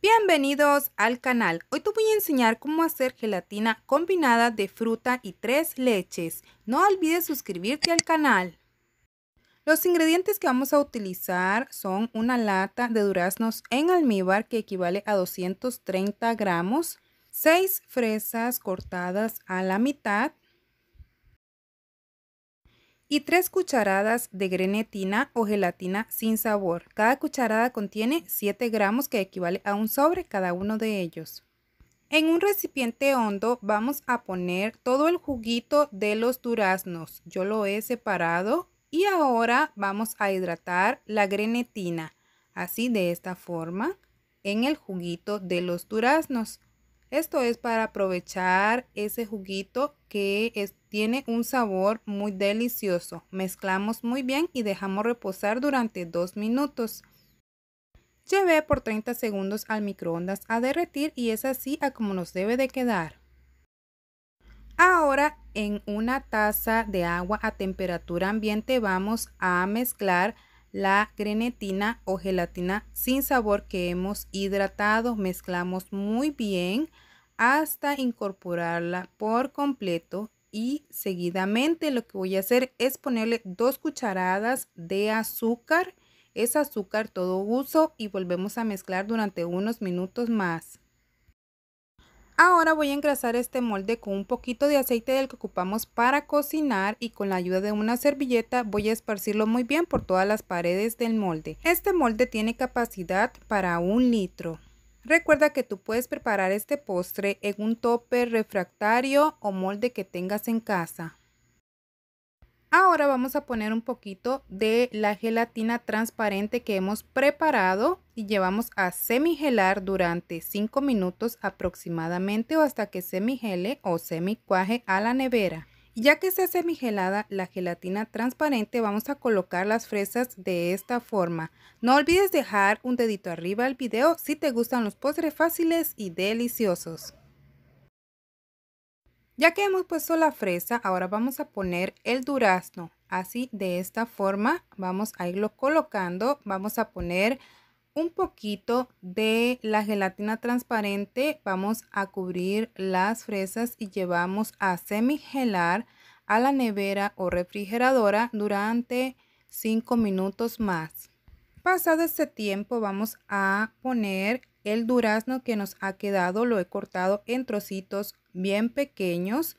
Bienvenidos al canal. Hoy te voy a enseñar cómo hacer gelatina combinada de fruta y tres leches. No olvides suscribirte al canal. Los ingredientes que vamos a utilizar son una lata de duraznos en almíbar que equivale a 230 gramos, 6 fresas cortadas a la mitad, y 3 cucharadas de grenetina o gelatina sin sabor. Cada cucharada contiene 7 gramos que equivale a un sobre cada uno de ellos. En un recipiente hondo vamos a poner todo el juguito de los duraznos. Yo lo he separado y ahora vamos a hidratar la grenetina, así de esta forma, en el juguito de los duraznos. Esto es para aprovechar ese juguito que tiene un sabor muy delicioso. Mezclamos muy bien y dejamos reposar durante 2 minutos. Llevé por 30 segundos al microondas a derretir y es así a como nos debe de quedar. Ahora en una taza de agua a temperatura ambiente vamos a mezclar la grenetina o gelatina sin sabor que hemos hidratado. Mezclamos muy bien hasta incorporarla por completo y seguidamente lo que voy a hacer es ponerle dos cucharadas de azúcar. Es azúcar todo uso y volvemos a mezclar durante unos minutos más. Ahora voy a engrasar este molde con un poquito de aceite del que ocupamos para cocinar y con la ayuda de una servilleta voy a esparcirlo muy bien por todas las paredes del molde. Este molde tiene capacidad para un litro. Recuerda que tú puedes preparar este postre en un tope refractario o molde que tengas en casa. Ahora vamos a poner un poquito de la gelatina transparente que hemos preparado y llevamos a semigelar durante 5 minutos aproximadamente o hasta que semigele o semicuaje a la nevera. Ya que está semigelada la gelatina transparente, vamos a colocar las fresas de esta forma. No olvides dejar un dedito arriba al video si te gustan los postres fáciles y deliciosos. Ya que hemos puesto la fresa, ahora vamos a poner el durazno. Así, de esta forma, vamos a irlo colocando. Vamos a poner un poquito de la gelatina transparente. Vamos a cubrir las fresas y llevamos a semigelar a la nevera o refrigeradora durante 5 minutos más. Pasado este tiempo vamos a poner el durazno que nos ha quedado, lo he cortado en trocitos bien pequeños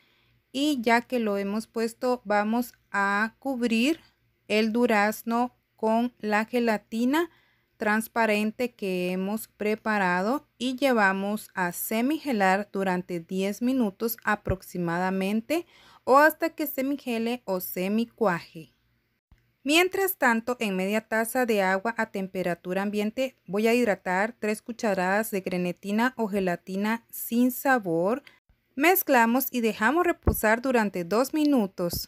y ya que lo hemos puesto vamos a cubrir el durazno con la gelatina transparente que hemos preparado y llevamos a semigelar durante 10 minutos aproximadamente o hasta que semigele o semicuaje. Mientras tanto, en media taza de agua a temperatura ambiente voy a hidratar 3 cucharadas de grenetina o gelatina sin sabor Mezclamos y dejamos reposar durante 2 minutos.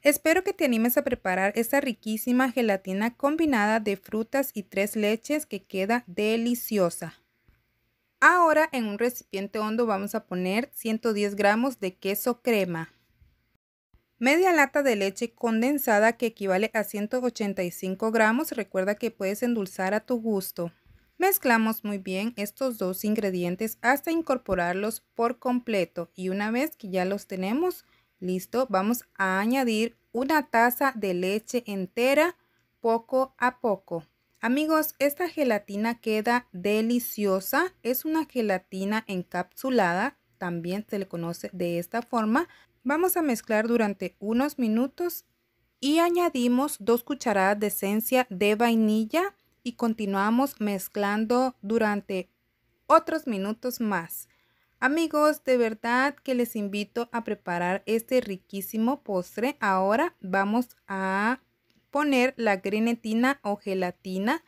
Espero que te animes a preparar esta riquísima gelatina combinada de frutas y tres leches que queda deliciosa. Ahora en un recipiente hondo vamos a poner 110 gramos de queso crema. Media lata de leche condensada que equivale a 185 gramos. Recuerda que puedes endulzar a tu gusto. Mezclamos muy bien estos dos ingredientes hasta incorporarlos por completo y una vez que ya los tenemos listo, vamos a añadir una taza de leche entera poco a poco. Amigos, esta gelatina queda deliciosa. Es una gelatina encapsulada, también se le conoce de esta forma. Vamos a mezclar durante unos minutos y añadimos dos cucharadas de esencia de vainilla y continuamos mezclando durante otros minutos más. Amigos, de verdad que les invito a preparar este riquísimo postre. Ahora vamos a poner la grenetina o gelatina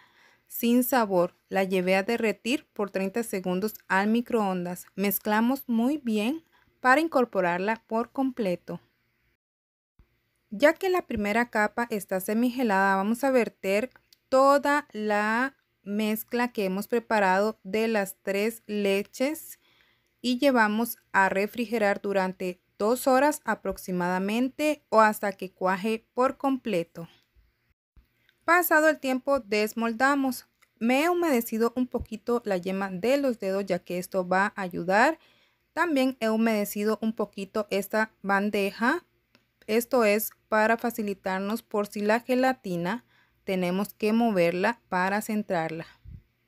sin sabor. La llevé a derretir por 30 segundos al microondas. Mezclamos muy bien para incorporarla por completo. Ya que la primera capa está semigelada, vamos a verter toda la mezcla que hemos preparado de las tres leches y llevamos a refrigerar durante dos horas aproximadamente o hasta que cuaje por completo. Pasado el tiempo desmoldamos. Me he humedecido un poquito la yema de los dedos ya que esto va a ayudar. También he humedecido un poquito esta bandeja. Esto es para facilitarnos por si la gelatina tenemos que moverla para centrarla.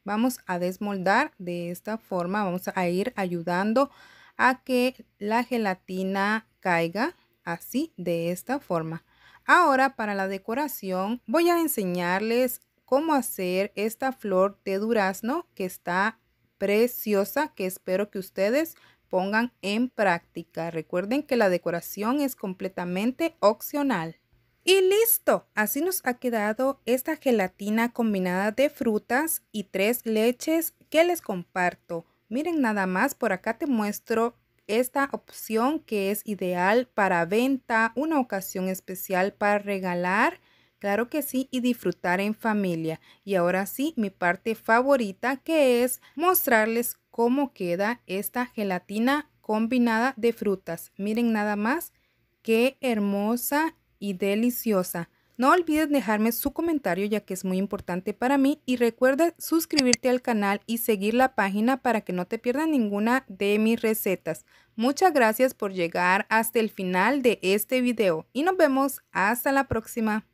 Vamos a desmoldar de esta forma, vamos a ir ayudando a que la gelatina caiga así de esta forma. Ahora para la decoración voy a enseñarles cómo hacer esta flor de durazno que está preciosa que espero que ustedes pongan en práctica. Recuerden que la decoración es completamente opcional. Y listo, así nos ha quedado esta gelatina combinada de frutas y tres leches que les comparto. Miren nada más, por acá te muestro esta opción que es ideal para venta, una ocasión especial para regalar, claro que sí, y disfrutar en familia. Y ahora sí, mi parte favorita que es mostrarles cómo queda esta gelatina combinada de frutas. Miren nada más, qué hermosa y deliciosa. No olvides dejarme su comentario ya que es muy importante para mí y recuerda suscribirte al canal y seguir la página para que no te pierdas ninguna de mis recetas. Muchas gracias por llegar hasta el final de este video y nos vemos hasta la próxima.